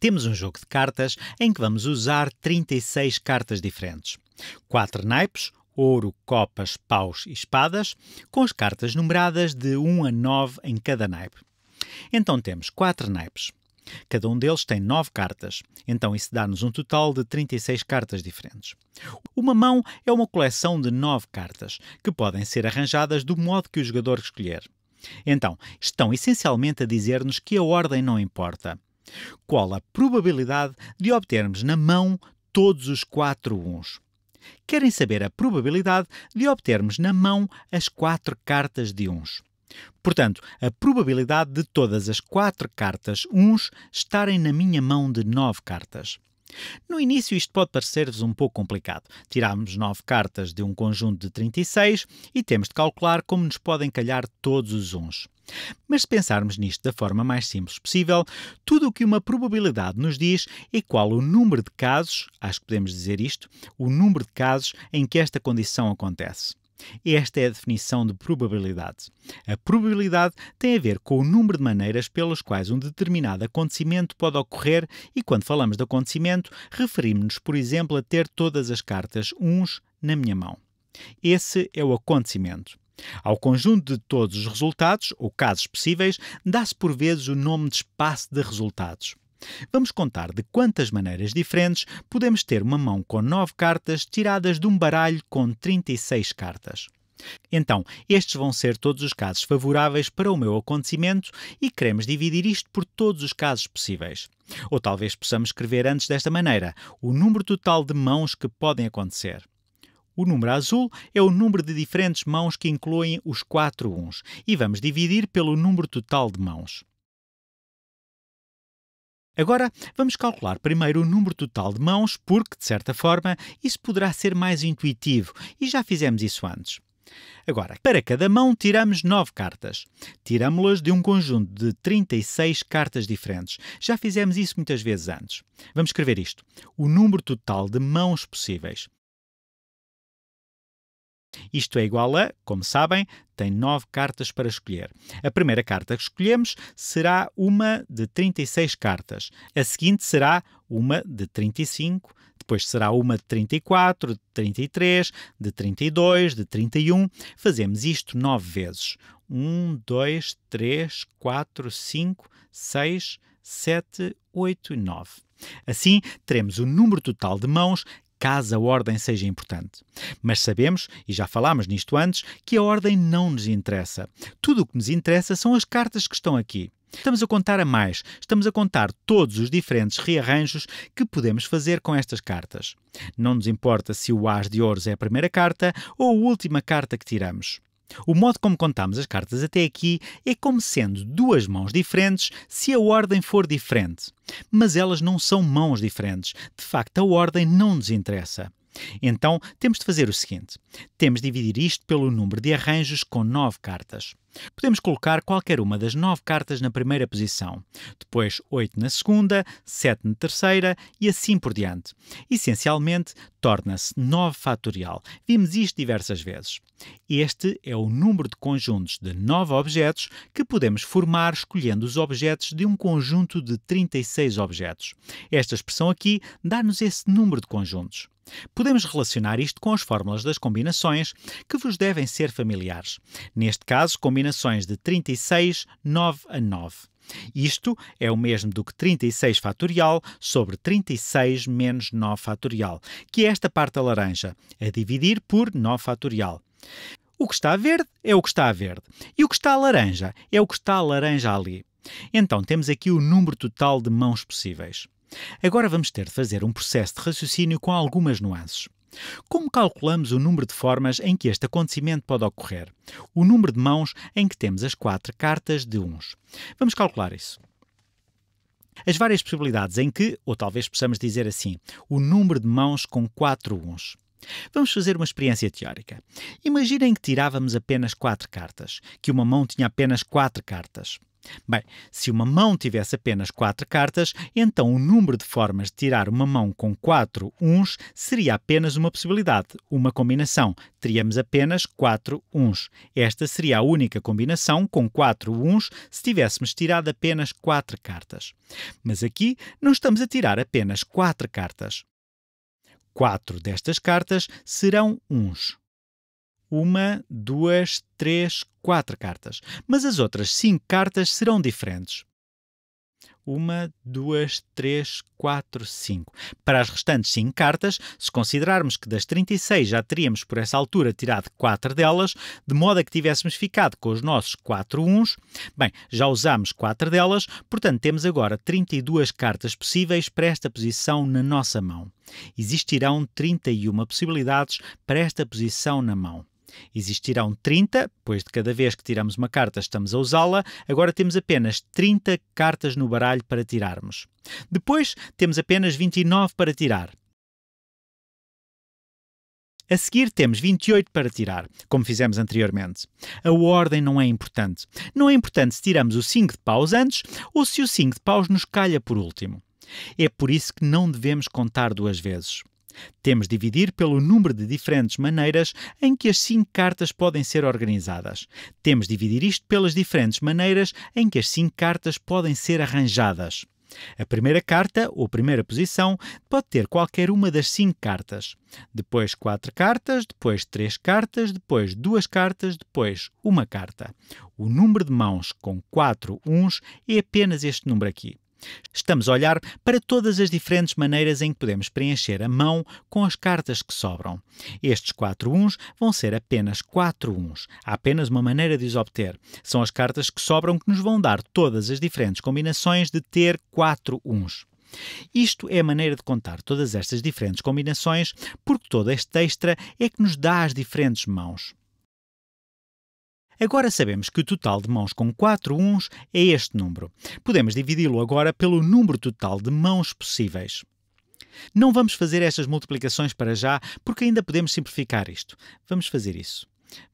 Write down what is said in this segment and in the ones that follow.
temos um jogo de cartas em que vamos usar 36 cartas diferentes. Quatro naipes, ouro, copas, paus e espadas, com as cartas numeradas de 1 a 9 em cada naipe. Então temos quatro naipes. Cada um deles tem 9 cartas, então isso dá-nos um total de 36 cartas diferentes. Uma mão é uma coleção de 9 cartas, que podem ser arranjadas do modo que o jogador escolher. Então, estão essencialmente a dizer-nos que a ordem não importa. Qual a probabilidade de obtermos na mão todos os quatro uns? Querem saber a probabilidade de obtermos na mão as quatro cartas de uns. Portanto, a probabilidade de todas as quatro cartas uns estarem na minha mão de nove cartas. No início, isto pode parecer-vos um pouco complicado. Tirámos 9 cartas de um conjunto de 36 e temos de calcular como nos podem calhar todos os uns. Mas se pensarmos nisto da forma mais simples possível, tudo o que uma probabilidade nos diz é qual o número de casos, acho que podemos dizer isto, o número de casos em que esta condição acontece. Esta é a definição de probabilidade. A probabilidade tem a ver com o número de maneiras pelas quais um determinado acontecimento pode ocorrer, e quando falamos de acontecimento, referimos-nos, por exemplo, a ter todas as cartas uns na minha mão. Esse é o acontecimento. Ao conjunto de todos os resultados, ou casos possíveis, dá-se por vezes o nome de espaço de resultados. Vamos contar de quantas maneiras diferentes podemos ter uma mão com 9 cartas tiradas de um baralho com 36 cartas. Então, estes vão ser todos os casos favoráveis para o meu acontecimento e queremos dividir isto por todos os casos possíveis. Ou talvez possamos escrever antes desta maneira o número total de mãos que podem acontecer. O número azul é o número de diferentes mãos que incluem os quatro uns e vamos dividir pelo número total de mãos. Agora, vamos calcular primeiro o número total de mãos, porque, de certa forma, isso poderá ser mais intuitivo e já fizemos isso antes. Agora, para cada mão tiramos 9 cartas. Tiramos-las de um conjunto de 36 cartas diferentes. Já fizemos isso muitas vezes antes. Vamos escrever isto: o número total de mãos possíveis. Isto é igual a, como sabem, tem nove cartas para escolher. A primeira carta que escolhemos será uma de 36 cartas. A seguinte será uma de 35, depois será uma de 34, de 33, de 32, de 31. Fazemos isto nove vezes. 1, 2, 3, 4, 5, 6, 7, 8 e 9. Assim, teremos o número total de mãos caso a ordem seja importante. Mas sabemos, e já falámos nisto antes, que a ordem não nos interessa. Tudo o que nos interessa são as cartas que estão aqui. Estamos a contar a mais, estamos a contar todos os diferentes rearranjos que podemos fazer com estas cartas. Não nos importa se o As de Ouros é a primeira carta ou a última carta que tiramos. O modo como contamos as cartas até aqui é como sendo duas mãos diferentes se a ordem for diferente. Mas elas não são mãos diferentes. De facto, a ordem não nos interessa. Então temos de fazer o seguinte: temos de dividir isto pelo número de arranjos com nove cartas. Podemos colocar qualquer uma das nove cartas na primeira posição, depois oito na segunda, sete na terceira e assim por diante. Essencialmente, torna-se 9 fatorial. Vimos isto diversas vezes. Este é o número de conjuntos de nove objetos que podemos formar escolhendo os objetos de um conjunto de 36 objetos. Esta expressão aqui dá-nos esse número de conjuntos. Podemos relacionar isto com as fórmulas das combinações, que vos devem ser familiares. Neste caso, combinações de 36, 9 a 9. Isto é o mesmo do que 36 fatorial sobre 36 menos 9 fatorial, que é esta parte laranja, a dividir por 9 fatorial. O que está verde é o que está verde, e o que está laranja é o que está laranja ali. Então temos aqui o número total de mãos possíveis. Agora vamos ter de fazer um processo de raciocínio com algumas nuances. Como calculamos o número de formas em que este acontecimento pode ocorrer? O número de mãos em que temos as quatro cartas de uns? Vamos calcular isso. As várias possibilidades em que, ou talvez possamos dizer assim, o número de mãos com quatro uns. Vamos fazer uma experiência teórica. Imaginem que tirávamos apenas quatro cartas, que uma mão tinha apenas quatro cartas. Bem, se uma mão tivesse apenas quatro cartas, então o número de formas de tirar uma mão com quatro uns seria apenas uma possibilidade, uma combinação. Teríamos apenas quatro uns. Esta seria a única combinação com quatro uns se tivéssemos tirado apenas quatro cartas. Mas aqui não estamos a tirar apenas quatro cartas. Quatro destas cartas serão uns uma, duas, três, quatro cartas. Mas as outras cinco cartas serão diferentes. Uma, duas, três, quatro, cinco. Para as restantes cinco cartas, se considerarmos que das 36 já teríamos por essa altura tirado quatro delas, de modo a que tivéssemos ficado com os nossos quatro uns, bem, já usámos quatro delas, portanto temos agora 32 cartas possíveis para esta posição na nossa mão. Existirão 31 possibilidades para esta posição na mão. Existirão 30, pois de cada vez que tiramos uma carta estamos a usá-la, agora temos apenas 30 cartas no baralho para tirarmos. Depois temos apenas 29 para tirar. A seguir temos 28 para tirar, como fizemos anteriormente. A ordem não é importante. Não é importante se tiramos o 5 de paus antes ou se o 5 de paus nos calha por último. É por isso que não devemos contar duas vezes. Temos de dividir pelo número de diferentes maneiras em que as cinco cartas podem ser organizadas. Temos de dividir isto pelas diferentes maneiras em que as cinco cartas podem ser arranjadas. A primeira carta, ou primeira posição, pode ter qualquer uma das cinco cartas. Depois quatro cartas, depois três cartas, depois duas cartas, depois uma carta. O número de mãos com quatro uns é apenas este número aqui. Estamos a olhar para todas as diferentes maneiras em que podemos preencher a mão com as cartas que sobram. Estes quatro uns vão ser apenas quatro uns. Há apenas uma maneira de os obter. São as cartas que sobram que nos vão dar todas as diferentes combinações de ter quatro uns. Isto é a maneira de contar todas estas diferentes combinações, porque todo este extra é que nos dá as diferentes mãos. Agora sabemos que o total de mãos com 4 uns é este número. Podemos dividi-lo agora pelo número total de mãos possíveis. Não vamos fazer estas multiplicações para já, porque ainda podemos simplificar isto. Vamos fazer isso.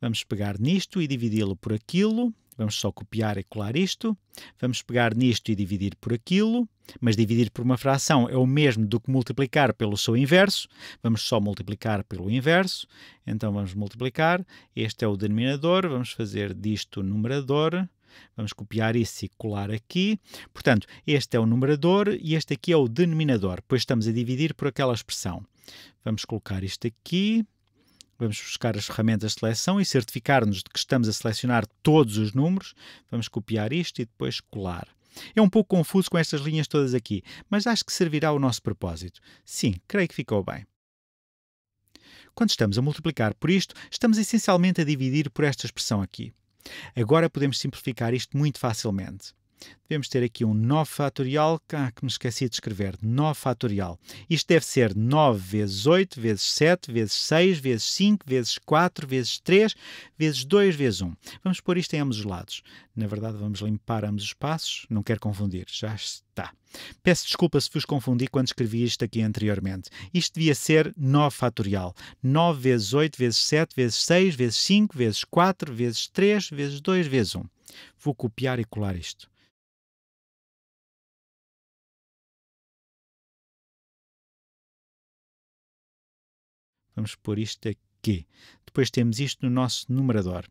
Vamos pegar nisto e dividi-lo por aquilo. Vamos só copiar e colar isto. Vamos pegar nisto e dividir por aquilo. Mas dividir por uma fração é o mesmo do que multiplicar pelo seu inverso. Vamos só multiplicar pelo inverso. Então vamos multiplicar. Este é o denominador. Vamos fazer disto o numerador. Vamos copiar isso e colar aqui. Portanto, este é o numerador e este aqui é o denominador, pois estamos a dividir por aquela expressão. Vamos colocar isto aqui vamos buscar as ferramentas de seleção e certificar-nos de que estamos a selecionar todos os números. Vamos copiar isto e depois colar. É um pouco confuso com estas linhas todas aqui, mas acho que servirá ao nosso propósito. Sim, creio que ficou bem. Quando estamos a multiplicar por isto, estamos essencialmente a dividir por esta expressão aqui. Agora podemos simplificar isto muito facilmente devemos ter aqui um 9 fatorial, ah, que me esqueci de escrever, 9 fatorial. Isto deve ser 9 vezes 8, vezes 7, vezes 6, vezes 5, vezes 4, vezes 3, vezes 2, vezes 1. Vamos pôr isto em ambos os lados. Na verdade, vamos limpar ambos os passos, não quero confundir, já está. Peço desculpa se vos confundi quando escrevi isto aqui anteriormente. Isto devia ser 9 fatorial. 9 vezes 8, vezes 7, vezes 6, vezes 5, vezes 4, vezes 3, vezes 2, vezes 1. Vou copiar e colar isto. Vamos pôr isto aqui. Depois temos isto no nosso numerador.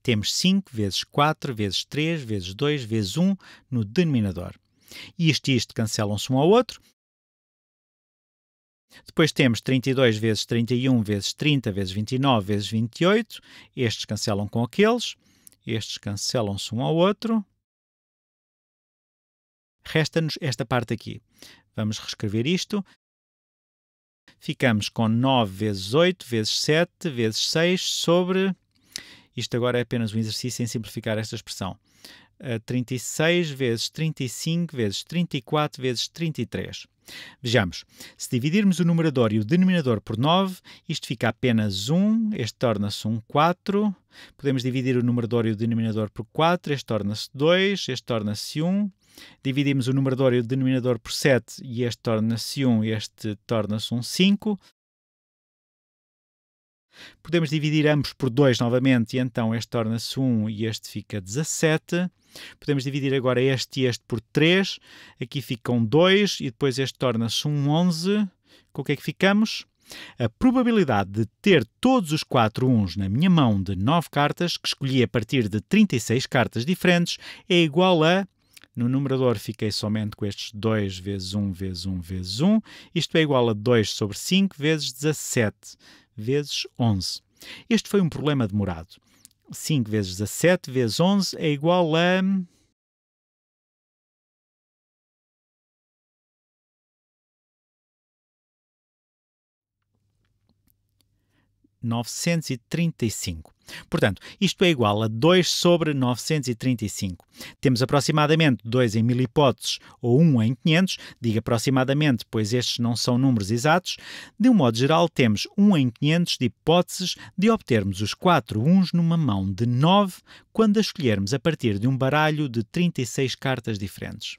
Temos 5 vezes 4 vezes 3 vezes 2 vezes 1 no denominador. Isto e isto cancelam-se um ao outro. Depois temos 32 vezes 31 vezes 30 vezes 29 vezes 28. Estes cancelam com aqueles. Estes cancelam-se um ao outro. Resta-nos esta parte aqui. Vamos reescrever isto ficamos com 9 vezes 8 vezes 7 vezes 6 sobre. Isto agora é apenas um exercício em simplificar esta expressão. 36 eh, vezes 35 vezes 34 vezes 33. Vejamos, se dividirmos o numerador e o denominador por 9, isto fica apenas 1, este torna-se um 4. Podemos dividir o numerador e o denominador por 4, este torna-se 2, este torna-se 1 dividimos o numerador e o denominador por 7 e este torna-se 1 e este torna-se um 5. Podemos dividir ambos por 2 novamente e então este torna-se 1 e este fica 17. Podemos dividir agora este e este por 3, aqui ficam 2 e depois este torna-se um 11. Com o que é que ficamos? A probabilidade de ter todos os 4 uns na minha mão de 9 cartas, que escolhi a partir de 36 cartas diferentes, é igual a no numerador fiquei somente com estes 2 vezes 1 vezes 1 vezes 1. Isto é igual a 2 sobre 5 vezes 17 vezes 11. Este foi um problema demorado. 5 vezes 17 vezes 11 é igual a 935. Portanto, isto é igual a 2 sobre 935. Temos aproximadamente 2 em 1000 hipóteses ou 1 em 500, digo aproximadamente, pois estes não são números exatos. De um modo geral, temos 1 em 500 de hipóteses de obtermos os 4 uns numa mão de 9 quando a escolhermos a partir de um baralho de 36 cartas diferentes.